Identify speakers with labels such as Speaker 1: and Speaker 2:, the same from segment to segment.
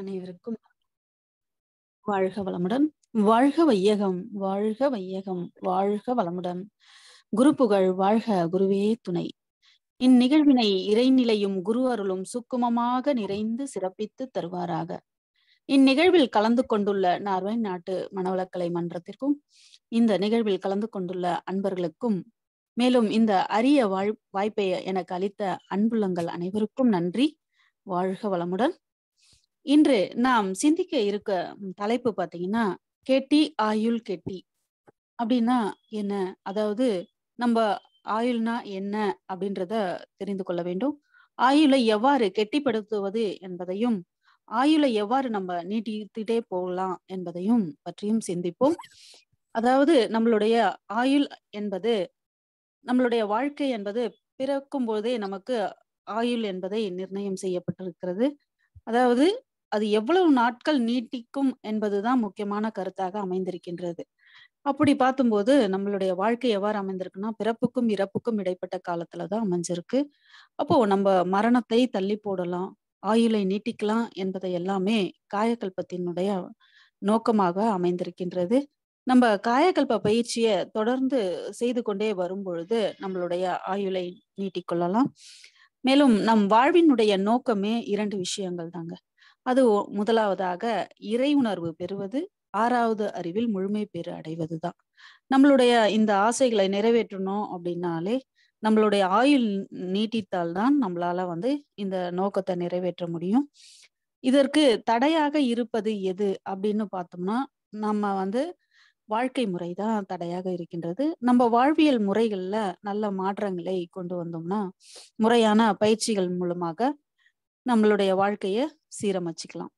Speaker 1: அனைவருக்கும் வாழ்க வளமுடன் வாழ்க வையகம் வாழ்க வையகம் வாழ்க வளமுடன் குரு புகழ் வாழ்க குருவே துணை இந்நிகழ்வினை இறைநிலையும் குரு அருளும் சுக்குமமாக நிறைந்து சிறப்பித்து தருவாராக இந்நிகழ்வில் கலந்து கொண்டுள்ள நார்வை நாட்டு மனவளக்கலை மன்றத்திற்கும் இந்த நிகழ்வில் கலந்து கொண்டுள்ள அன்பர்களுக்கும் மேலும் இந்த அரிய வாய்ப்பை எனக்கு அளித்த அன்புள்ளங்கள் அனைவருக்கும் நன்றி வாழ்க வளமுடன் இன்று நாம் சிந்திக்க இருக்க தலைப்பு பார்த்தீங்கன்னா கெட்டி ஆயுள் கெட்டி அப்படின்னா என்ன அதாவது நம்ம ஆயுள்னா என்ன அப்படின்றத தெரிந்து கொள்ள வேண்டும் ஆயுளை எவ்வாறு கெட்டிப்படுத்துவது என்பதையும் ஆயுளை எவ்வாறு நம்ம நீட்டிக்கிட்டே போகலாம் என்பதையும் பற்றியும் சிந்திப்போம் அதாவது நம்மளுடைய ஆயுள் என்பது நம்மளுடைய வாழ்க்கை என்பது பிறக்கும் போதே நமக்கு ஆயுள் என்பதை நிர்ணயம் செய்யப்பட்டிருக்கிறது அதாவது அது எவ்வளவு நாட்கள் நீட்டிக்கும் என்பதுதான் முக்கியமான கருத்தாக அமைந்திருக்கின்றது அப்படி பார்த்தும்போது நம்மளுடைய வாழ்க்கை எவ்வாறு அமைந்திருக்குன்னா பிறப்புக்கும் இறப்புக்கும் இடைப்பட்ட காலத்துலதான் தான் அமைஞ்சிருக்கு அப்போ நம்ம மரணத்தை தள்ளி போடலாம் ஆயுளை நீட்டிக்கலாம் என்பதை எல்லாமே காயக்கல்பத்தினுடைய நோக்கமாக அமைந்திருக்கின்றது நம்ம காயக்கல்ப பயிற்சியை தொடர்ந்து செய்து கொண்டே வரும் பொழுது நம்மளுடைய ஆயுளை நீட்டிக்கொள்ளலாம் மேலும் நம் வாழ்வினுடைய நோக்கமே இரண்டு விஷயங்கள் தாங்க அது முதலாவதாக இறை உணர்வு பெறுவது ஆறாவது அறிவில் முழுமை பெற அடைவதுதான் நம்மளுடைய இந்த ஆசைகளை நிறைவேற்றணும் அப்படின்னாலே நம்மளுடைய ஆயுள் நீட்டித்தால் தான் நம்மளால வந்து இந்த நோக்கத்தை நிறைவேற்ற முடியும் இதற்கு தடையாக இருப்பது எது அப்படின்னு பார்த்தோம்னா நம்ம வந்து வாழ்க்கை முறை தான் தடையாக இருக்கின்றது நம்ம வாழ்வியல் முறைகள்ல நல்ல மாற்றங்களை கொண்டு வந்தோம்னா முறையான பயிற்சிகள் மூலமாக நம்மளுடைய வாழ்க்கைய சீரமைச்சுக்கலாம்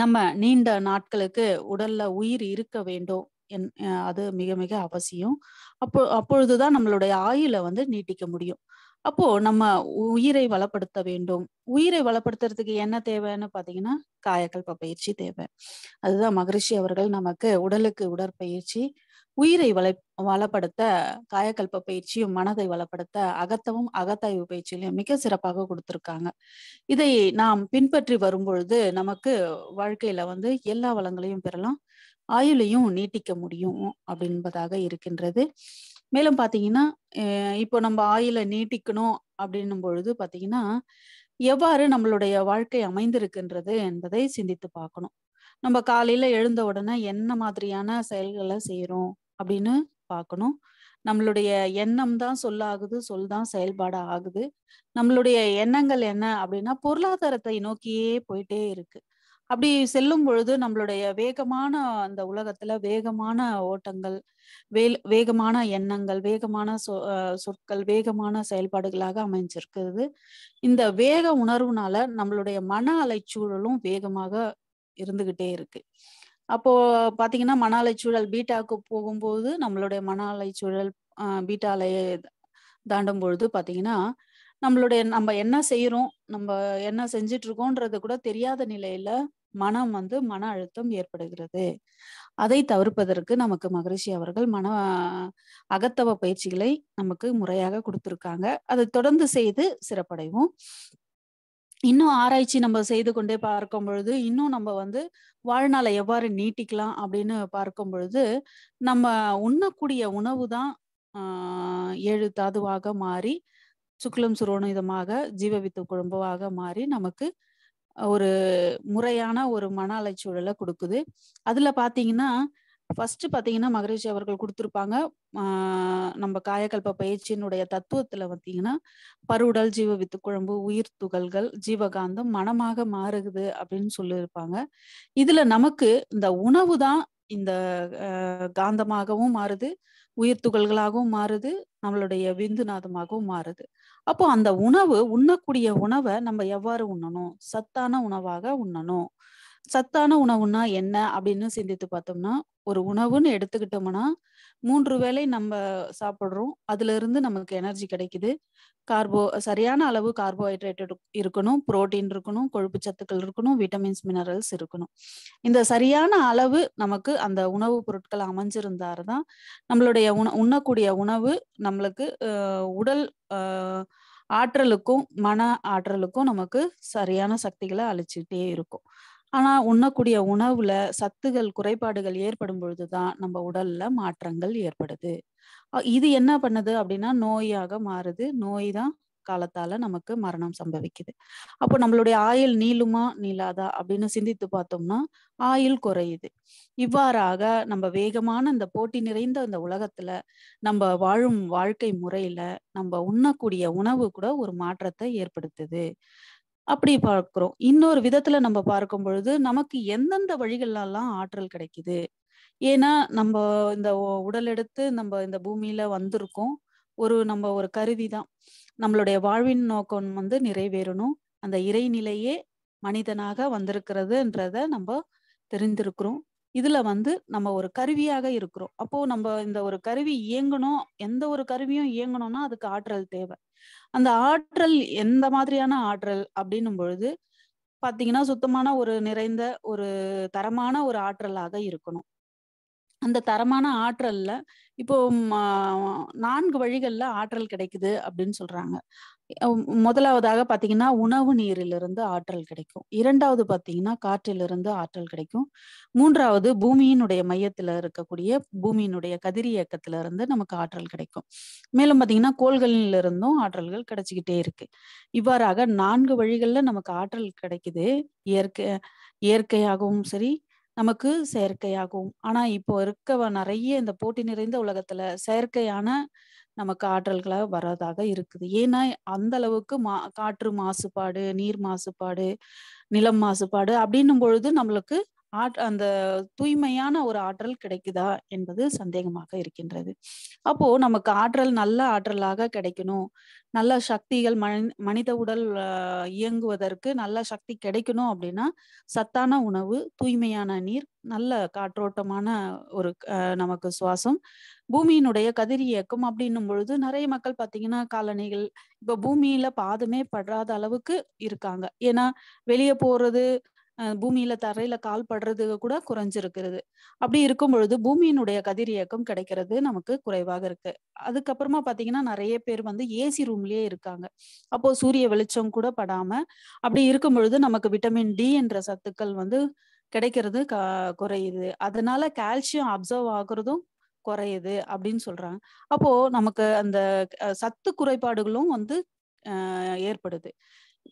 Speaker 1: நம்ம நீண்ட நாட்களுக்கு உடல்ல உயிர் இருக்க வேண்டும் என் அது மிக மிக அவசியம் அப்போ அப்பொழுதுதான் நம்மளுடைய ஆயுளை வந்து நீட்டிக்க முடியும் அப்போ நம்ம உயிரை வளப்படுத்த வேண்டும் உயிரை வளப்படுத்துறதுக்கு என்ன தேவைன்னு பாத்தீங்கன்னா காயக்கல்ப பயிற்சி தேவை அதுதான் மகரிஷி அவர்கள் நமக்கு உடலுக்கு உடற்பயிற்சி உயிரை வளை வளப்படுத்த காயக்கல்ப பயிற்சியும் மனதை வளப்படுத்த அகத்தவும் அகத்தாய்வு பயிற்சியிலையும் மிக சிறப்பாக கொடுத்திருக்காங்க இதை நாம் பின்பற்றி வரும் பொழுது நமக்கு வாழ்க்கையில வந்து எல்லா வளங்களையும் பெறலாம் ஆயுளையும் நீட்டிக்க முடியும் அப்படின்பதாக இருக்கின்றது மேலும் பாத்தீங்கன்னா இப்போ நம்ம ஆயுளை நீட்டிக்கணும் அப்படின்னும் பொழுது பாத்தீங்கன்னா எவ்வாறு நம்மளுடைய வாழ்க்கை அமைந்திருக்கின்றது என்பதை சிந்தித்து பார்க்கணும் நம்ம காலையில எழுந்த உடனே என்ன மாதிரியான செயல்களை செய்யறோம் அப்படின்னு பார்க்கணும் நம்மளுடைய எண்ணம் தான் சொல்லாகுது சொல் தான் செயல்பாடு ஆகுது நம்மளுடைய எண்ணங்கள் என்ன அப்படின்னா பொருளாதாரத்தை நோக்கியே போயிட்டே இருக்கு அப்படி செல்லும் பொழுது நம்மளுடைய வேகமான அந்த உலகத்துல வேகமான ஓட்டங்கள் வே வேகமான எண்ணங்கள் வேகமான சொ சொற்கள் வேகமான செயல்பாடுகளாக அமைஞ்சிருக்குது இந்த வேக உணர்வுனால நம்மளுடைய மன அலைச்சூழலும் வேகமாக இருந்துகிட்டே இருக்கு அப்போ பாத்தீங்கன்னா மன சூழல் பீட்டாவுக்கு போகும்போது நம்மளுடைய மன சூழல் பீட்டா அலையை தாண்டும் பொழுது பாத்தீங்கன்னா நம்மளுடைய நம்ம என்ன செய்யறோம் நம்ம என்ன செஞ்சிட்டு இருக்கோன்றது கூட தெரியாத நிலையில மனம் வந்து மன அழுத்தம் ஏற்படுகிறது அதை தவிர்ப்பதற்கு நமக்கு மகரிஷி அவர்கள் மன அகத்தவ பயிற்சிகளை நமக்கு முறையாக கொடுத்துருக்காங்க அதை தொடர்ந்து செய்து சிறப்படைவோம் இன்னும் ஆராய்ச்சி நம்ம செய்து கொண்டே பார்க்கும் பொழுது இன்னும் நம்ம வந்து வாழ்நாளை எவ்வாறு நீட்டிக்கலாம் அப்படின்னு பார்க்கும் பொழுது நம்ம உண்ணக்கூடிய உணவு தான் ஏழு தாதுவாக மாறி சுக்லம் சுரோணிதமாக ஜீவவித்து குழம்புவாக மாறி நமக்கு ஒரு முறையான ஒரு மன அலைச்சூழலை கொடுக்குது அதுல பாத்தீங்கன்னா ஃபர்ஸ்ட் பார்த்தீங்கன்னா மகரிஷி அவர்கள் கொடுத்துருப்பாங்க நம்ம காயக்கல்ப பயிற்சியினுடைய தத்துவத்துல பார்த்தீங்கன்னா பருடல் ஜீவ வித்து குழம்பு உயிர் துகள்கள் ஜீவகாந்தம் மனமாக மாறுகுது அப்படின்னு சொல்லியிருப்பாங்க இதுல நமக்கு இந்த உணவு தான் இந்த காந்தமாகவும் மாறுது உயிர் துகள்களாகவும் மாறுது நம்மளுடைய விந்துநாதமாகவும் மாறுது அப்போ அந்த உணவு உண்ணக்கூடிய உணவை நம்ம எவ்வாறு உண்ணணும் சத்தான உணவாக உண்ணணும் சத்தான உணவுன்னா என்ன அப்படின்னு சிந்தித்து பார்த்தோம்னா ஒரு உணவுன்னு எடுத்துக்கிட்டோம்னா மூன்று வேலை நம்ம சாப்பிட்றோம் அதுல இருந்து நமக்கு எனர்ஜி கிடைக்குது கார்போ சரியான அளவு கார்போஹைட்ரேட் இருக்கணும் புரோட்டீன் இருக்கணும் கொழுப்பு சத்துக்கள் இருக்கணும் விட்டமின்ஸ் மினரல்ஸ் இருக்கணும் இந்த சரியான அளவு நமக்கு அந்த உணவுப் பொருட்கள் அமைஞ்சிருந்தாருதான் நம்மளுடைய உண உண்ணக்கூடிய உணவு நம்மளுக்கு உடல் ஆற்றலுக்கும் மன ஆற்றலுக்கும் நமக்கு சரியான சக்திகளை அழிச்சுட்டே இருக்கும் ஆனா உண்ணக்கூடிய உணவுல சத்துகள் குறைபாடுகள் ஏற்படும் பொழுதுதான் நம்ம உடல்ல மாற்றங்கள் ஏற்படுது இது என்ன பண்ணுது அப்படின்னா நோயாக மாறுது நோய் தான் காலத்தால நமக்கு மரணம் சம்பவிக்குது அப்போ நம்மளுடைய ஆயுள் நீளுமா நீளாதா அப்படின்னு சிந்தித்து பார்த்தோம்னா ஆயுள் குறையுது இவ்வாறாக நம்ம வேகமான இந்த போட்டி நிறைந்த இந்த உலகத்துல நம்ம வாழும் வாழ்க்கை முறையில நம்ம உண்ணக்கூடிய உணவு கூட ஒரு மாற்றத்தை ஏற்படுத்துது அப்படி பார்க்கிறோம் இன்னொரு விதத்துல நம்ம பார்க்கும் பொழுது நமக்கு எந்தெந்த வழிகள்லாம் ஆற்றல் கிடைக்குது ஏன்னா நம்ம இந்த உடல் எடுத்து நம்ம இந்த பூமியில வந்திருக்கோம் ஒரு நம்ம ஒரு கருவி தான் நம்மளுடைய வாழ்வின் நோக்கம் வந்து நிறைவேறணும் அந்த இறைநிலையே மனிதனாக வந்திருக்கிறதுன்றத நம்ம தெரிந்திருக்கிறோம் இதுல வந்து நம்ம ஒரு கருவியாக இருக்கிறோம் அப்போ நம்ம இந்த ஒரு கருவி இயங்கணும் எந்த ஒரு கருவியும் இயங்கணும்னா அதுக்கு ஆற்றல் தேவை அந்த ஆற்றல் எந்த மாதிரியான ஆற்றல் அப்படின்னும் பொழுது பாத்தீங்கன்னா சுத்தமான ஒரு நிறைந்த ஒரு தரமான ஒரு ஆற்றலாக இருக்கணும் அந்த தரமான ஆற்றல்ல இப்போ நான்கு வழிகள்ல ஆற்றல் கிடைக்குது அப்படின்னு சொல்றாங்க முதலாவதாக பாத்தீங்கன்னா உணவு நீரிலிருந்து ஆற்றல் கிடைக்கும் இரண்டாவது பாத்தீங்கன்னா காற்றிலிருந்து ஆற்றல் கிடைக்கும் மூன்றாவது பூமியினுடைய மையத்துல இருக்கக்கூடிய பூமியினுடைய கதிரி இயக்கத்துல இருந்து நமக்கு ஆற்றல் கிடைக்கும் மேலும் பாத்தீங்கன்னா கோள்களிலிருந்தும் ஆற்றல்கள் கிடைச்சிக்கிட்டே இருக்கு இவ்வாறாக நான்கு வழிகள்ல நமக்கு ஆற்றல் கிடைக்குது இயற்கை இயற்கையாகவும் சரி நமக்கு செயற்கையாகவும் ஆனா இப்போ இருக்க நிறைய இந்த போட்டி நிறைந்த உலகத்துல செயற்கையான நமக்கு ஆற்றல்களாக வர்றதாக இருக்குது ஏன்னா அந்த அளவுக்கு மா காற்று மாசுபாடு நீர் மாசுபாடு நிலம் மாசுபாடு அப்படின்னும் பொழுது நம்மளுக்கு அந்த தூய்மையான ஒரு ஆற்றல் கிடைக்குதா என்பது சந்தேகமாக இருக்கின்றது அப்போ நமக்கு ஆற்றல் நல்ல ஆற்றலாக கிடைக்கணும் நல்ல சக்திகள் மனித உடல் இயங்குவதற்கு நல்ல சக்தி கிடைக்கணும் அப்படின்னா சத்தான உணவு தூய்மையான நீர் நல்ல காற்றோட்டமான ஒரு நமக்கு சுவாசம் பூமியினுடைய கதிர் இயக்கம் அப்படின்னும் பொழுது நிறைய மக்கள் பாத்தீங்கன்னா காலணிகள் இப்ப பூமியில பாதமே படாத அளவுக்கு இருக்காங்க ஏன்னா வெளியே போறது பூமியில தரையில கால் படுறது கூட குறைஞ்சிருக்கிறது அப்படி இருக்கும் பொழுது பூமியினுடைய கதிர் இயக்கம் கிடைக்கிறது நமக்கு குறைவாக இருக்கு அதுக்கப்புறமா பாத்தீங்கன்னா நிறைய பேர் வந்து ஏசி ரூம்லயே இருக்காங்க அப்போ சூரிய வெளிச்சம் கூட படாம அப்படி இருக்கும் பொழுது நமக்கு விட்டமின் டி என்ற சத்துக்கள் வந்து கிடைக்கிறது க குறையுது அதனால கால்சியம் அப்சர்வ் ஆகுறதும் குறையுது அப்படின்னு சொல்றாங்க அப்போ நமக்கு அந்த சத்து குறைபாடுகளும் வந்து ஏற்படுது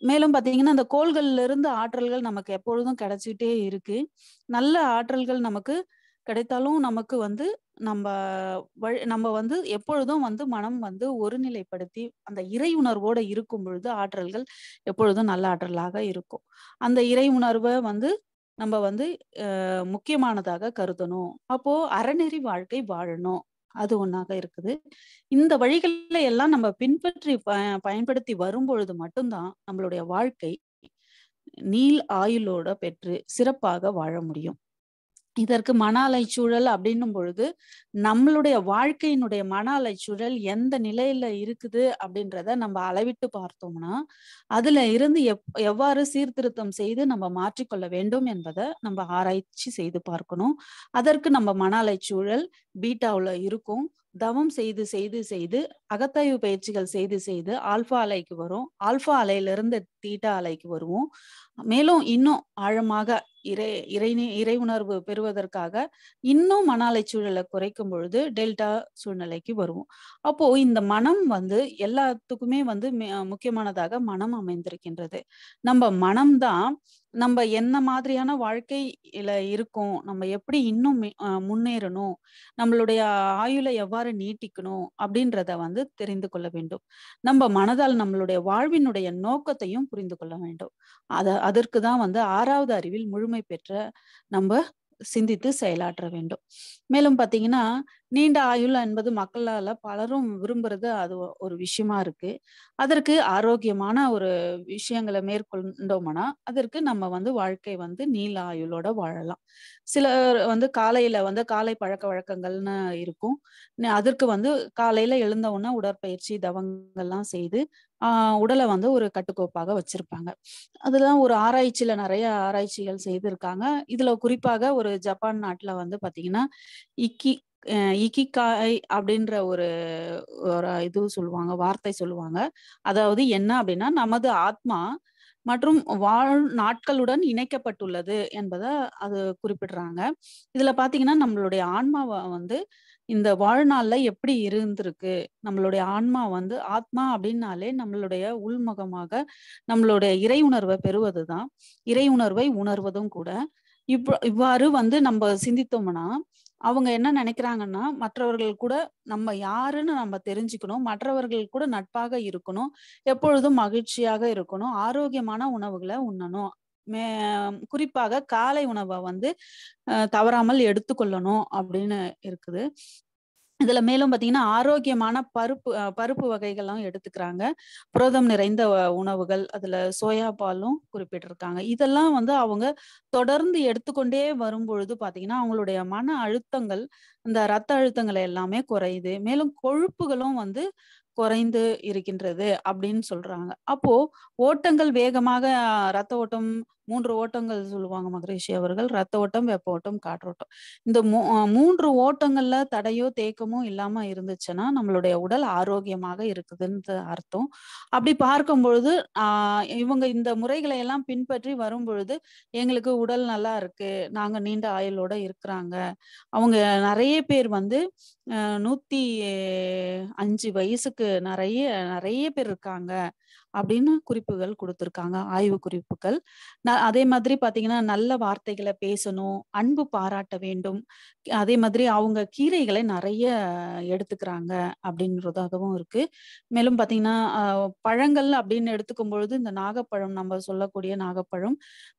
Speaker 1: மேலும் பாத்தீங்கன்னா அந்த கோள்கள்ல இருந்து ஆற்றல்கள் நமக்கு எப்பொழுதும் கிடைச்சிட்டே இருக்கு நல்ல ஆற்றல்கள் நமக்கு கிடைத்தாலும் நமக்கு வந்து நம்ம நம்ம வந்து எப்பொழுதும் வந்து மனம் வந்து ஒருநிலைப்படுத்தி அந்த இறை உணர்வோட இருக்கும் பொழுது ஆற்றல்கள் எப்பொழுதும் நல்ல ஆற்றலாக இருக்கும் அந்த இறை உணர்வை வந்து நம்ம வந்து முக்கியமானதாக கருதணும் அப்போ அறநெறி வாழ்க்கை வாழணும் அது ஒன்றாக இருக்குது இந்த வழிகளை எல்லாம் நம்ம பின்பற்றி பயன்படுத்தி வரும்பொழுது மட்டும்தான் நம்மளுடைய வாழ்க்கை நீள் ஆயுளோட பெற்று சிறப்பாக வாழ முடியும் இதற்கு மன அலைச்சூழல் அப்படின்னும் பொழுது நம்மளுடைய வாழ்க்கையினுடைய மன அலைச்சூழல் எந்த நிலையில இருக்குது அப்படின்றத நம்ம அளவிட்டு பார்த்தோம்னா அதுல இருந்து எப் எவ்வாறு சீர்திருத்தம் செய்து நம்ம மாற்றிக்கொள்ள வேண்டும் என்பதை நம்ம ஆராய்ச்சி செய்து பார்க்கணும் அதற்கு நம்ம மன அலைச்சூழல் பீட்டாவில் இருக்கும் தவம் செய்து செய்து செய்து அகத்தாய்வு பயிற்சிகள் செய்து செய்து ஆல்ஃபா அலைக்கு வரும் ஆல்ஃபா அலையிலிருந்து தீட்டா அலைக்கு வருவோம் மேலும் இன்னும் ஆழமாக இறை இறை இறை உணர்வு பெறுவதற்காக இன்னும் மன அலை சூழலை குறைக்கும் பொழுது டெல்டா சூழ்நிலைக்கு வருவோம் அப்போ இந்த மனம் வந்து எல்லாத்துக்குமே வந்து முக்கியமானதாக மனம் அமைந்திருக்கின்றது நம்ம மனம்தான் நம்ம என்ன மாதிரியான வாழ்க்கையில இருக்கோம் நம்ம எப்படி இன்னும் முன்னேறணும் நம்மளுடைய ஆயுளை எவ்வாறு நீட்டிக்கணும் அப்படின்றத வந்து தெரிந்து கொள்ள வேண்டும் நம்ம மனதால் நம்மளுடைய வாழ்வினுடைய நோக்கத்தையும் புரிந்து கொள்ள வேண்டும் அத அதற்கு தான் வந்து ஆறாவது அறிவில் முழுமை பெருமை பெற்ற நம்ம சிந்தித்து செயலாற்ற வேண்டும் மேலும் பாத்தீங்கன்னா நீண்ட ஆயுள் என்பது மக்களால பலரும் விரும்புறது அது ஒரு விஷயமா இருக்கு அதற்கு ஆரோக்கியமான ஒரு விஷயங்களை மேற்கொண்டோம்னா அதற்கு நம்ம வந்து வாழ்க்கை வந்து நீல ஆயுளோட வாழலாம் சிலர் வந்து காலையில வந்து காலை பழக்க வழக்கங்கள்னு இருக்கும் அதற்கு வந்து காலையில எழுந்த உடனே உடற்பயிற்சி தவங்கள்லாம் செய்து உடலை வந்து ஒரு கட்டுக்கோப்பாக வச்சிருப்பாங்க அதுதான் ஒரு ஆராய்ச்சியில நிறைய ஆராய்ச்சிகள் செய்திருக்காங்க இதுல குறிப்பாக ஒரு ஜப்பான் நாட்டுல வந்து பாத்தீங்கன்னா இக்கி இக்கிக்காய் அப்படின்ற ஒரு ஒரு இது சொல்லுவாங்க வார்த்தை சொல்லுவாங்க அதாவது என்ன அப்படின்னா நமது ஆத்மா மற்றும் வாழ் நாட்களுடன் இணைக்கப்பட்டுள்ளது என்பதை அது குறிப்பிடுறாங்க இதுல பாத்தீங்கன்னா நம்மளுடைய ஆன்மாவை வந்து இந்த வாழ்நாள்ல எப்படி இருந்திருக்கு நம்மளுடைய ஆன்மா வந்து ஆத்மா அப்படின்னாலே நம்மளுடைய உள்முகமாக நம்மளுடைய இறை உணர்வை பெறுவதுதான் இறை உணர்வை உணர்வதும் கூட இவ்வாறு வந்து நம்ம சிந்தித்தோம்னா அவங்க என்ன நினைக்கிறாங்கன்னா மற்றவர்கள் கூட நம்ம யாருன்னு நம்ம தெரிஞ்சுக்கணும் மற்றவர்கள் கூட நட்பாக இருக்கணும் எப்பொழுதும் மகிழ்ச்சியாக இருக்கணும் ஆரோக்கியமான உணவுகளை உண்ணணும் மே குறிப்பாக காலை உணவை வந்து தவறாமல் எடுத்துக்கொள்ளணும் அப்படின்னு இருக்குது இதுல மேலும் பாத்தீங்கன்னா ஆரோக்கியமான பருப்பு பருப்பு வகைகள்லாம் எடுத்துக்கிறாங்க புரதம் நிறைந்த உணவுகள் அதுல சோயா பாலும் குறிப்பிட்டிருக்காங்க இதெல்லாம் வந்து அவங்க தொடர்ந்து எடுத்துக்கொண்டே வரும் பொழுது பாத்தீங்கன்னா அவங்களுடைய மன அழுத்தங்கள் இந்த ரத்த அழுத்தங்கள் எல்லாமே குறையுது மேலும் கொழுப்புகளும் வந்து குறைந்து இருக்கின்றது அப்படின்னு சொல்றாங்க அப்போ ஓட்டங்கள் வேகமாக ரத்த ஓட்டம் மூன்று ஓட்டங்கள் சொல்லுவாங்க மகரிஷி அவர்கள் ரத்த ஓட்டம் வெப்ப ஓட்டம் காற்றோட்டம் இந்த மூன்று ஓட்டங்கள்ல தடையோ தேக்கமோ இல்லாம இருந்துச்சுன்னா நம்மளுடைய உடல் ஆரோக்கியமாக இருக்குதுன்னு அர்த்தம் அப்படி பார்க்கும் பொழுது ஆஹ் இவங்க இந்த முறைகளை எல்லாம் பின்பற்றி வரும் பொழுது எங்களுக்கு உடல் நல்லா இருக்கு நாங்க நீண்ட ஆயுளோட இருக்கிறாங்க அவங்க நிறைய பேர் வந்து நூத்தி அஞ்சு வயசுக்கு நிறைய நிறைய பேர் இருக்காங்க அப்படின்னு குறிப்புகள் கொடுத்துருக்காங்க ஆய்வு குறிப்புகள் அதே மாதிரி பாத்தீங்கன்னா நல்ல வார்த்தைகளை பேசணும் அன்பு பாராட்ட வேண்டும் அதே மாதிரி அவங்க கீரைகளை நிறைய எடுத்துக்கிறாங்க அப்படின்றதாகவும் இருக்கு மேலும் பாத்தீங்கன்னா பழங்கள் அப்படின்னு எடுத்துக்கும் பொழுது இந்த நாகப்பழம் நம்ம சொல்லக்கூடிய நாகப்பழம்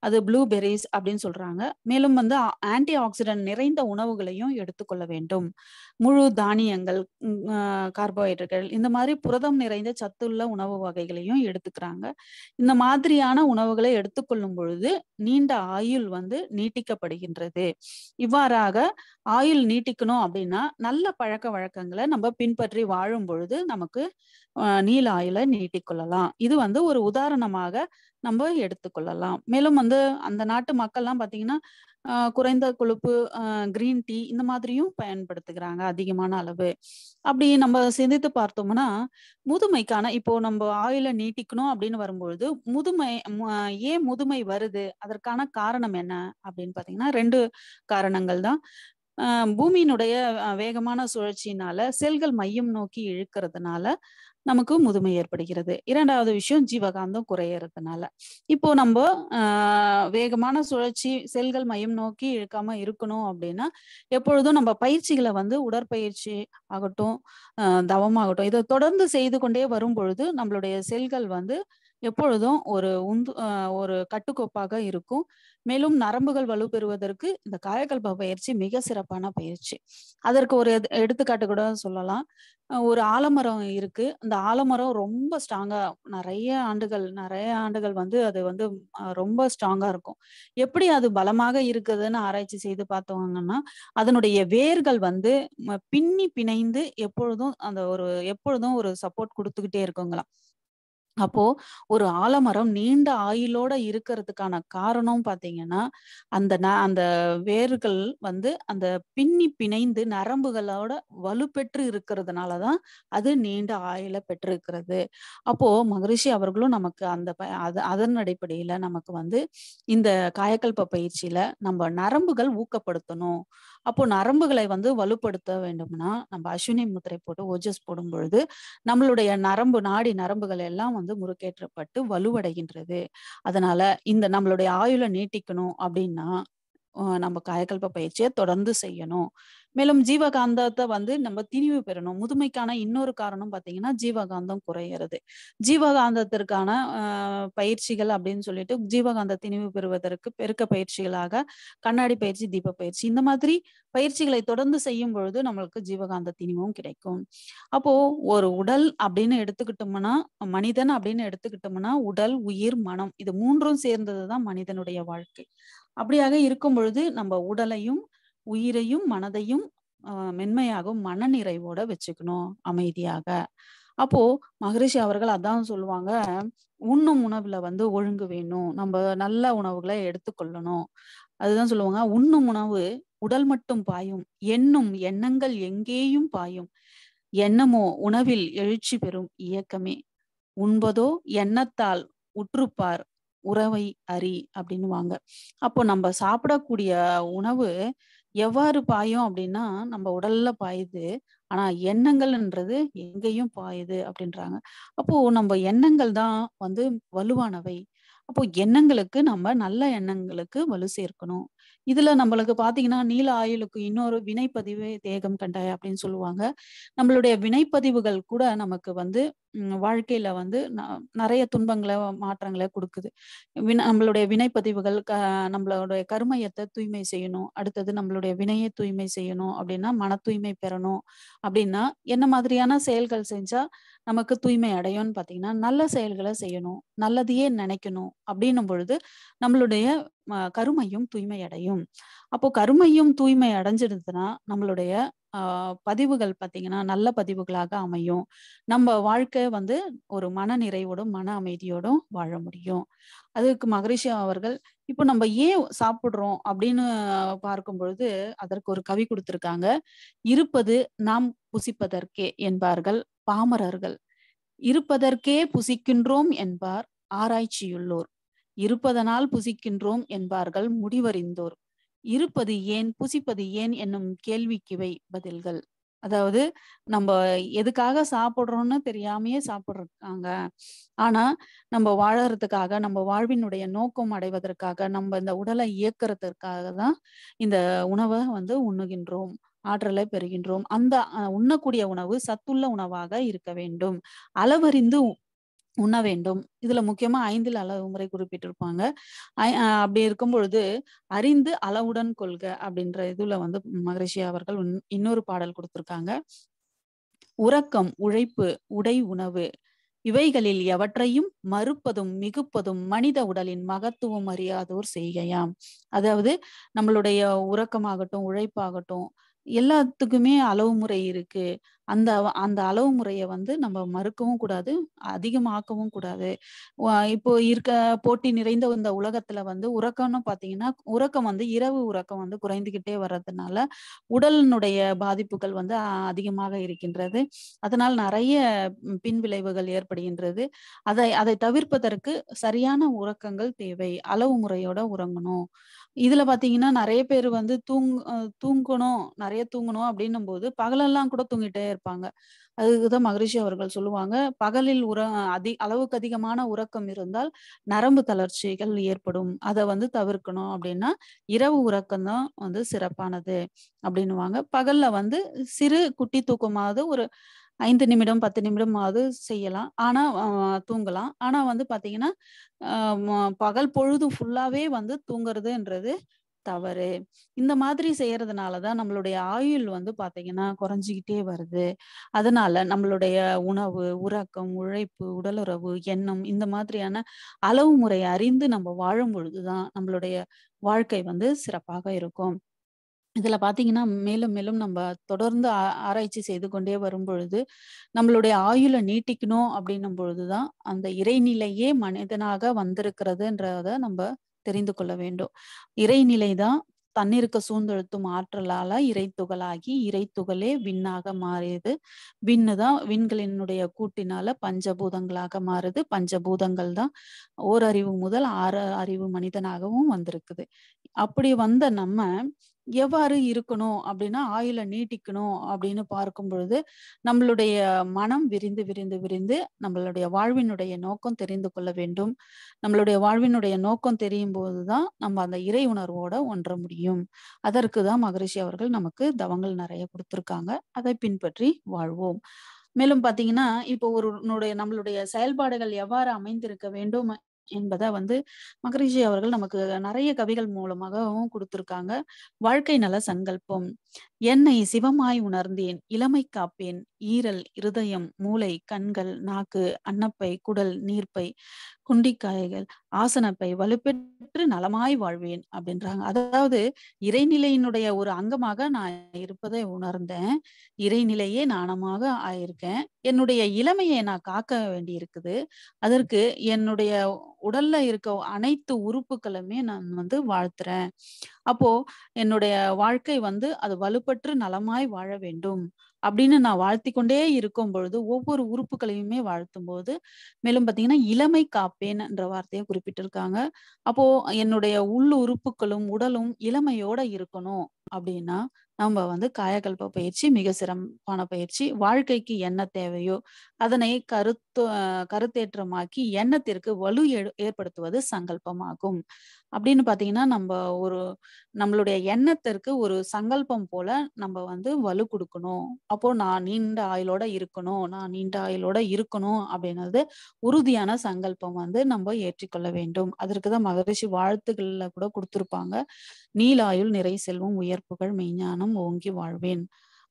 Speaker 1: அது ப்ளூபெரிஸ் அப்படின்னு சொல்றாங்க மேலும் வந்து ஆன்டி ஆக்சிடென்ட் நிறைந்த உணவுகளையும் எடுத்துக்கொள்ள வேண்டும் முழு தானியங்கள் கார்போஹைட்ரேட்டுகள் இந்த மாதிரி புரதம் நிறைந்த சத்துள்ள உணவு வகைகளையும் எடுத்துக்கிறாங்க இந்த மாதிரியான உணவுகளை எடுத்துக்கொள்ளும் பொழுது பொழுது நீண்ட ஆயுள் வந்து நீட்டிக்கப்படுகின்றது இவ்வாறாக ஆயுள் நீட்டிக்கணும் அப்படின்னா நல்ல பழக்க வழக்கங்களை நம்ம பின்பற்றி வாழும் பொழுது நமக்கு நீல ஆயுளை நீட்டிக்கொள்ளலாம் இது வந்து ஒரு உதாரணமாக நம்ம எடுத்துக்கொள்ளலாம் மேலும் வந்து அந்த நாட்டு மக்கள்லாம் பாத்தீங்கன்னா குறைந்த கொழுப்பு கிரீன் டீ இந்த மாதிரியும் பயன்படுத்துகிறாங்க அதிகமான அளவு அப்படி நம்ம சிந்தித்து பார்த்தோம்னா முதுமைக்கான இப்போ நம்ம ஆயில நீட்டிக்கணும் அப்படின்னு வரும்பொழுது முதுமை ஏன் முதுமை வருது அதற்கான காரணம் என்ன அப்படின்னு பார்த்தீங்கன்னா ரெண்டு காரணங்கள் தான் பூமியினுடைய வேகமான சுழற்சியினால செல்கள் மையம் நோக்கி இழுக்கிறதுனால நமக்கு முதுமை ஏற்படுகிறது இரண்டாவது விஷயம் ஜீவகாந்தம் குறையறதுனால இப்போ நம்ம வேகமான சுழற்சி செல்கள் மையம் நோக்கி இழுக்காம இருக்கணும் அப்படின்னா எப்பொழுதும் நம்ம பயிற்சிகளை வந்து உடற்பயிற்சி ஆகட்டும் தவமாகட்டும் இதை தொடர்ந்து செய்து கொண்டே வரும் பொழுது நம்மளுடைய செல்கள் வந்து எப்பொழுதும் ஒரு உந்து ஒரு கட்டுக்கோப்பாக இருக்கும் மேலும் நரம்புகள் வலுப்பெறுவதற்கு இந்த காயக்கல்ப பயிற்சி மிக சிறப்பான பயிற்சி அதற்கு ஒரு எடுத்துக்காட்டு கூட சொல்லலாம் ஒரு ஆலமரம் இருக்கு அந்த ஆலமரம் ரொம்ப ஸ்ட்ராங்கா நிறைய ஆண்டுகள் நிறைய ஆண்டுகள் வந்து அது வந்து ரொம்ப ஸ்ட்ராங்கா இருக்கும் எப்படி அது பலமாக இருக்குதுன்னு ஆராய்ச்சி செய்து பார்த்தோங்கன்னா அதனுடைய வேர்கள் வந்து பின்னி பிணைந்து எப்பொழுதும் அந்த ஒரு எப்பொழுதும் ஒரு சப்போர்ட் கொடுத்துக்கிட்டே இருக்குங்களாம் அப்போ ஒரு ஆலமரம் நீண்ட ஆயுளோட இருக்கிறதுக்கான காரணம் பாத்தீங்கன்னா அந்த ந அந்த வேர்கள் வந்து அந்த பின்னி பிணைந்து நரம்புகளோட வலுப்பெற்று இருக்கிறதுனாலதான் அது நீண்ட ஆயுளை பெற்றிருக்கிறது அப்போ மகரிஷி அவர்களும் நமக்கு அந்த அது அதன் அடிப்படையில நமக்கு வந்து இந்த காயக்கல்ப பயிற்சியில நம்ம நரம்புகள் ஊக்கப்படுத்தணும் அப்போ நரம்புகளை வந்து வலுப்படுத்த வேண்டும்னா நம்ம அஸ்வினி முத்திரை போட்டு ஓஜஸ் போடும் பொழுது நம்மளுடைய நரம்பு நாடி நரம்புகள் எல்லாம் வந்து முறுக்கேற்றப்பட்டு வலுவடைகின்றது அதனால இந்த நம்மளுடைய ஆயுளை நீட்டிக்கணும் அப்படின்னா நம்ம காயக்கல்ப பயிற்சியை தொடர்ந்து செய்யணும் மேலும் ஜீவகாந்தத்தை வந்து நம்ம திணிவு பெறணும் முதுமைக்கான இன்னொரு காரணம் பார்த்தீங்கன்னா ஜீவகாந்தம் குறையிறது ஜீவகாந்தத்திற்கான பயிற்சிகள் அப்படின்னு சொல்லிட்டு ஜீவகாந்த திணிவு பெறுவதற்கு பெருக்க பயிற்சிகளாக கண்ணாடி பயிற்சி தீப பயிற்சி இந்த மாதிரி பயிற்சிகளை தொடர்ந்து செய்யும் பொழுது நம்மளுக்கு ஜீவகாந்த திணிவும் கிடைக்கும் அப்போ ஒரு உடல் அப்படின்னு எடுத்துக்கிட்டோம்னா மனிதன் அப்படின்னு எடுத்துக்கிட்டோம்னா உடல் உயிர் மனம் இது மூன்றும் சேர்ந்ததுதான் மனிதனுடைய வாழ்க்கை அப்படியாக இருக்கும் பொழுது நம்ம உடலையும் உயிரையும் மனதையும் மென்மையாகவும் மன நிறைவோட வச்சுக்கணும் அமைதியாக அப்போ மகரிஷி அவர்கள் அதான் சொல்லுவாங்க உண்ணும் உணவுல வந்து ஒழுங்கு வேணும் நம்ம நல்ல உணவுகளை எடுத்துக்கொள்ளணும் அதுதான் சொல்லுவாங்க உண்ணும் உணவு உடல் மட்டும் பாயும் எண்ணும் எண்ணங்கள் எங்கேயும் பாயும் எண்ணமோ உணவில் எழுச்சி பெறும் இயக்கமே உண்பதோ எண்ணத்தால் உற்றுப்பார் உறவை அறி வாங்க அப்போ நம்ம சாப்பிடக்கூடிய உணவு எவ்வாறு பாயும் அப்படின்னா நம்ம உடல்ல பாயுது ஆனா எண்ணங்கள்ன்றது எங்கேயும் பாயுது அப்படின்றாங்க அப்போ நம்ம எண்ணங்கள் தான் வந்து வலுவானவை அப்போ எண்ணங்களுக்கு நம்ம நல்ல எண்ணங்களுக்கு வலு சேர்க்கணும் இதுல நம்மளுக்கு பாத்தீங்கன்னா நீல ஆயுளுக்கு இன்னொரு வினைப்பதிவு தேகம் கண்டாய் அப்படின்னு சொல்லுவாங்க நம்மளுடைய வினைப்பதிவுகள் கூட நமக்கு வந்து வாழ்க்கையில வந்து நிறைய துன்பங்களை மாற்றங்களை கொடுக்குது வின நம்மளுடைய வினைப்பதிவுகள் க நம்மளுடைய கருமையத்தை தூய்மை செய்யணும் அடுத்தது நம்மளுடைய வினையை தூய்மை செய்யணும் அப்படின்னா மன தூய்மை பெறணும் அப்படின்னா என்ன மாதிரியான செயல்கள் செஞ்சா நமக்கு தூய்மை அடையும்னு பார்த்தீங்கன்னா நல்ல செயல்களை செய்யணும் நல்லதையே நினைக்கணும் அப்படின்னும் பொழுது நம்மளுடைய கருமையும் தூய்மை அடையும் அப்போ கருமையும் தூய்மை அடைஞ்சிருந்ததுன்னா நம்மளுடைய பதிவுகள் பார்த்தீங்கன்னா நல்ல பதிவுகளாக அமையும் நம்ம வாழ்க்கை வந்து ஒரு மன நிறைவோடும் மன அமைதியோடும் வாழ முடியும் அதுக்கு மகரிஷி அவர்கள் இப்போ நம்ம ஏன் சாப்பிடுறோம் அப்படின்னு பார்க்கும் பொழுது அதற்கு ஒரு கவி கொடுத்துருக்காங்க இருப்பது நாம் புசிப்பதற்கே என்பார்கள் பாமரர்கள் இருப்பதற்கே புசிக்கின்றோம் என்பார் ஆராய்ச்சியுள்ளோர் இருப்பதனால் புசிக்கின்றோம் என்பார்கள் முடிவறிந்தோர் இருப்பது ஏன் புசிப்பது ஏன் என்னும் கேள்விக்குவை பதில்கள் அதாவது நம்ம எதுக்காக சாப்பிட்றோம்னு தெரியாமையே சாப்பிட்றாங்க ஆனா நம்ம வாழறதுக்காக நம்ம வாழ்வினுடைய நோக்கம் அடைவதற்காக நம்ம இந்த உடலை இயக்கிறதுக்காக தான் இந்த உணவை வந்து உண்ணுகின்றோம் ஆற்றலை பெறுகின்றோம் அந்த உண்ணக்கூடிய உணவு சத்துள்ள உணவாக இருக்க வேண்டும் அளவறிந்து உண்ண வேண்டும் இதுல முக்கியமா ஐந்தில் அளவு முறை குறிப்பிட்டிருப்பாங்க அப்படி இருக்கும் பொழுது அறிந்து அளவுடன் கொள்க அப்படின்ற இதுல வந்து மகரிஷி அவர்கள் இன்னொரு பாடல் கொடுத்திருக்காங்க உறக்கம் உழைப்பு உடை உணவு இவைகளில் எவற்றையும் மறுப்பதும் மிகுப்பதும் மனித உடலின் மகத்துவம் அறியாதோர் செய்கையாம் அதாவது நம்மளுடைய உறக்கமாகட்டும் உழைப்பாகட்டும் எல்லாத்துக்குமே அளவு முறை இருக்கு அந்த அந்த அளவு முறையை வந்து நம்ம மறுக்கவும் கூடாது அதிகமாக்கவும் கூடாது இப்போ இருக்க போட்டி நிறைந்த இந்த உலகத்துல வந்து உறக்கம்னு பாத்தீங்கன்னா உறக்கம் வந்து இரவு உறக்கம் வந்து குறைந்துகிட்டே வர்றதுனால உடலினுடைய பாதிப்புகள் வந்து அதிகமாக இருக்கின்றது அதனால் நிறைய பின்விளைவுகள் ஏற்படுகின்றது அதை அதை தவிர்ப்பதற்கு சரியான உறக்கங்கள் தேவை அளவு முறையோட உறங்கணும் இதுல பாத்தீங்கன்னா நிறைய பேர் வந்து தூங் தூங்கணும் நிறைய தூங்கணும் அப்படின்னும் போது பகலெல்லாம் கூட தூங்கிட்டே இருப்பாங்க அதுக்குதான் மகரிஷி அவர்கள் சொல்லுவாங்க பகலில் உர அதி அளவுக்கு அதிகமான உறக்கம் இருந்தால் நரம்பு தளர்ச்சிகள் ஏற்படும் அதை வந்து தவிர்க்கணும் அப்படின்னா இரவு உறக்கம் தான் வந்து சிறப்பானது அப்படின்னுவாங்க பகல்ல வந்து சிறு குட்டி தூக்கமாவது ஒரு ஐந்து நிமிடம் பத்து நிமிடமாவது செய்யலாம் ஆனா தூங்கலாம் ஆனா வந்து பாத்தீங்கன்னா பகல் பொழுது ஃபுல்லாவே வந்து தூங்குறதுன்றது தவறு இந்த மாதிரி செய்யறதுனாலதான் நம்மளுடைய ஆயுள் வந்து பாத்தீங்கன்னா குறைஞ்சிக்கிட்டே வருது அதனால நம்மளுடைய உணவு உறக்கம் உழைப்பு உடலுறவு எண்ணம் இந்த மாதிரியான அளவு முறை அறிந்து நம்ம வாழும் பொழுதுதான் நம்மளுடைய வாழ்க்கை வந்து சிறப்பாக இருக்கும் இதுல பாத்தீங்கன்னா மேலும் மேலும் நம்ம தொடர்ந்து ஆராய்ச்சி செய்து கொண்டே வரும் பொழுது நம்மளுடைய ஆயுளை நீட்டிக்கணும் அப்படின்னும் பொழுதுதான் அந்த இறைநிலையே மனிதனாக வந்திருக்கிறதுன்றத நம்ம தெரிந்து கொள்ள வேண்டும் இறைநிலை தான் தண்ணீருக்கு சூழ்ந்தெழுத்தும் ஆற்றலால இறைத்துகளாகி இறைத்துகளே விண்ணாக மாறியது விண்ணு தான் விண்களினுடைய கூட்டினால பஞ்சபூதங்களாக மாறுது பஞ்சபூதங்கள் தான் ஓரறிவு முதல் ஆறு அறிவு மனிதனாகவும் வந்திருக்குது அப்படி வந்த நம்ம எவ்வாறு இருக்கணும் அப்படின்னா ஆயுளை நீட்டிக்கணும் அப்படின்னு பார்க்கும் பொழுது நம்மளுடைய மனம் விரிந்து விரிந்து விரிந்து நம்மளுடைய வாழ்வினுடைய நோக்கம் தெரிந்து கொள்ள வேண்டும் நம்மளுடைய வாழ்வினுடைய நோக்கம் தெரியும் போதுதான் நம்ம அந்த இறை உணர்வோட ஒன்ற முடியும் அதற்கு தான் மகரிஷி அவர்கள் நமக்கு தவங்கள் நிறைய கொடுத்துருக்காங்க அதை பின்பற்றி வாழ்வோம் மேலும் பாத்தீங்கன்னா இப்போ ஒரு நம்மளுடைய செயல்பாடுகள் எவ்வாறு அமைந்திருக்க வேண்டும் என்பதை வந்து மகரிஷி அவர்கள் நமக்கு நிறைய கவிகள் மூலமாகவும் கொடுத்திருக்காங்க வாழ்க்கை நல சங்கல்பம் என்னை சிவமாய் உணர்ந்தேன் இளமை காப்பேன் ஈரல் இருதயம் மூளை கண்கள் நாக்கு அன்னப்பை குடல் நீர்ப்பை குண்டிக்காய்கள் ஆசனப்பை வலுப்பெற்று நலமாய் வாழ்வேன் அப்படின்றாங்க அதாவது இறைநிலையினுடைய ஒரு அங்கமாக நான் இருப்பதை உணர்ந்தேன் இறைநிலையே நாணமாக ஆயிருக்கேன் என்னுடைய இளமையை நான் காக்க வேண்டி இருக்குது அதற்கு என்னுடைய உடல்ல இருக்க அனைத்து உறுப்புகளுமே நான் வந்து வாழ்த்துறேன் அப்போ என்னுடைய வாழ்க்கை வந்து அது வலுப்பற்று நலமாய் வாழ வேண்டும் அப்படின்னு நான் வாழ்த்தி கொண்டே இருக்கும் பொழுது ஒவ்வொரு உறுப்புகளையுமே வாழ்த்தும் போது மேலும் பாத்தீங்கன்னா இளமை காப்பேன் என்ற வார்த்தையை குறிப்பிட்டிருக்காங்க அப்போ என்னுடைய உள்ளு உறுப்புகளும் உடலும் இளமையோட இருக்கணும் அப்படின்னா நம்ம வந்து காயக்கல்ப பயிற்சி மிக சிறப்பான பயிற்சி வாழ்க்கைக்கு என்ன தேவையோ அதனை கருத்து கருத்தேற்றமாக்கி எண்ணத்திற்கு வலு ஏற்படுத்துவது சங்கல்பமாகும் அப்படின்னு பாத்தீங்கன்னா நம்ம ஒரு நம்மளுடைய எண்ணத்திற்கு ஒரு சங்கல்பம் போல நம்ம வந்து வலு கொடுக்கணும் அப்போ நான் நீண்ட ஆயுளோட இருக்கணும் நான் நீண்ட ஆயுளோட இருக்கணும் அப்படின்றது உறுதியான சங்கல்பம் வந்து நம்ம ஏற்றிக்கொள்ள வேண்டும் அதற்குதான் மகரிஷி வாழ்த்துக்கள்ல கூட கொடுத்திருப்பாங்க நீலாயுள் நிறை செல்வம் உயர்ப்புகள் மெய்ஞானம் நானும் ஓங்கி வாழ்வேன்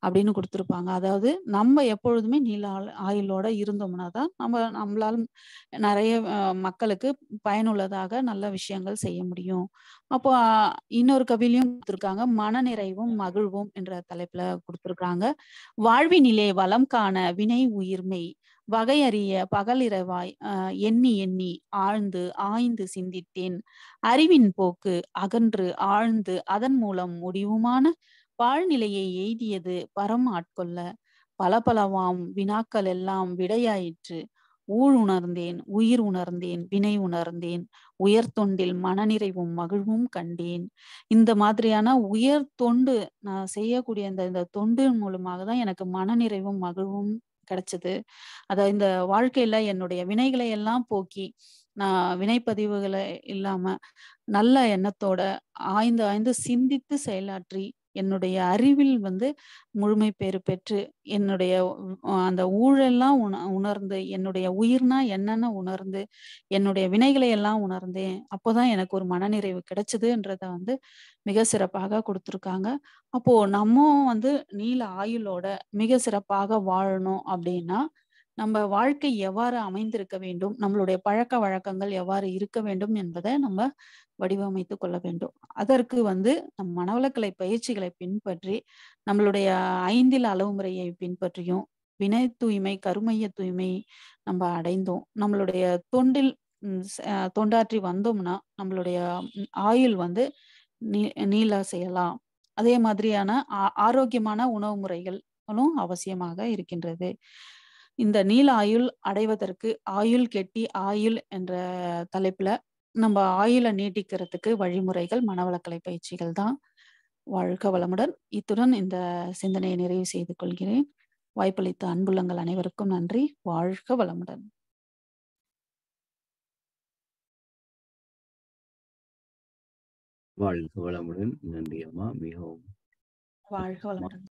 Speaker 1: அப்படின்னு கொடுத்துருப்பாங்க அதாவது நம்ம எப்பொழுதுமே நீல ஆயுளோட இருந்தோம்னா தான் நம்ம நம்மளால் நிறைய மக்களுக்கு பயனுள்ளதாக நல்ல விஷயங்கள் செய்ய முடியும் அப்போ இன்னொரு கவிலையும் கொடுத்துருக்காங்க மனநிறைவும் மகிழ்வும் என்ற தலைப்புல கொடுத்துருக்காங்க வாழ்வினிலே வளம் காண வினை உயிர்மை வகையறிய பகலிரவாய் எண்ணி எண்ணி ஆழ்ந்து ஆய்ந்து சிந்தித்தேன் அறிவின் போக்கு அகன்று ஆழ்ந்து அதன் மூலம் முடிவுமான வாழ்நிலையை எய்தியது பரம் ஆட்கொள்ள பலவாம் வினாக்கள் எல்லாம் விடையாயிற்று ஊழ் உணர்ந்தேன் உயிர் உணர்ந்தேன் வினை உணர்ந்தேன் உயர் தொண்டில் மனநிறைவும் மகிழ்வும் கண்டேன் இந்த மாதிரியான உயர் தொண்டு நான் செய்யக்கூடிய இந்த இந்த தொண்டு மூலமாக தான் எனக்கு மனநிறைவும் மகிழ்வும் கிடைச்சது அத இந்த வாழ்க்கையில என்னுடைய வினைகளை எல்லாம் போக்கி நான் வினைப்பதிவுகளை இல்லாம நல்ல எண்ணத்தோட ஆய்ந்து ஆய்ந்து சிந்தித்து செயலாற்றி என்னுடைய அறிவில் வந்து முழுமை பெயர் பெற்று என்னுடைய அந்த ஊழெல்லாம் உண உணர்ந்து என்னுடைய உயிர்னா என்னன்னு உணர்ந்து என்னுடைய வினைகளை எல்லாம் உணர்ந்தேன் அப்போதான் எனக்கு ஒரு மனநிறைவு கிடைச்சதுன்றத வந்து மிக சிறப்பாக கொடுத்துருக்காங்க அப்போ நம்ம வந்து நீல ஆயுளோட மிக சிறப்பாக வாழணும் அப்படின்னா நம்ம வாழ்க்கை எவ்வாறு அமைந்திருக்க வேண்டும் நம்மளுடைய பழக்க வழக்கங்கள் எவ்வாறு இருக்க வேண்டும் என்பதை நம்ம வடிவமைத்து கொள்ள வேண்டும் அதற்கு வந்து நம் மனவளக்கலை பயிற்சிகளை பின்பற்றி நம்மளுடைய ஐந்தில் அளவு முறையை பின்பற்றியும் வினை தூய்மை கருமைய தூய்மை நம்ம அடைந்தோம் நம்மளுடைய தொண்டில் தொண்டாற்றி வந்தோம்னா நம்மளுடைய ஆயுள் வந்து நீ நீளா செய்யலாம் அதே மாதிரியான ஆரோக்கியமான உணவு முறைகளும் அவசியமாக இருக்கின்றது இந்த நீல ஆயுள் அடைவதற்கு ஆயுள் கெட்டி ஆயுள் என்ற தலைப்புல நம்ம ஆயுளை நீட்டிக்கிறதுக்கு வழிமுறைகள் மனவளக்கலை பயிற்சிகள் தான் வாழ்க வளமுடன் இத்துடன் இந்த சிந்தனையை நிறைவு செய்து கொள்கிறேன் வாய்ப்பளித்த அன்புள்ளங்கள் அனைவருக்கும் நன்றி வாழ்க வளமுடன் வாழ்க வளமுடன் நன்றி வாழ்க வளமுடன்